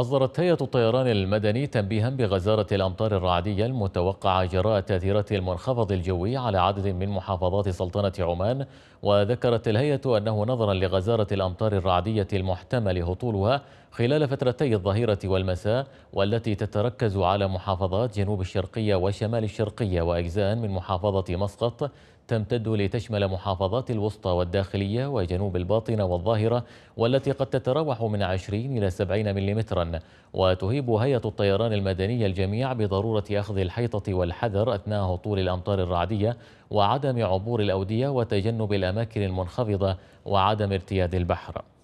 أصدرت هيئة الطيران المدني تنبيها بغزارة الأمطار الرعدية المتوقعة جراء تأثيرات المنخفض الجوي على عدد من محافظات سلطنة عمان وذكرت الهيئة أنه نظرا لغزارة الأمطار الرعدية المحتمل هطولها خلال فترتي الظهيرة والمساء والتي تتركز على محافظات جنوب الشرقية وشمال الشرقية وأجزاء من محافظة مسقط تمتد لتشمل محافظات الوسطى والداخلية وجنوب الباطنة والظاهرة والتي قد تتراوح من 20 إلى 70 ملم طيران وتهيب هيئة الطيران المدني الجميع بضرورة أخذ الحيطة والحذر أثناء هطول الأمطار الرعدية وعدم عبور الأودية وتجنب الأماكن المنخفضة وعدم ارتياد البحر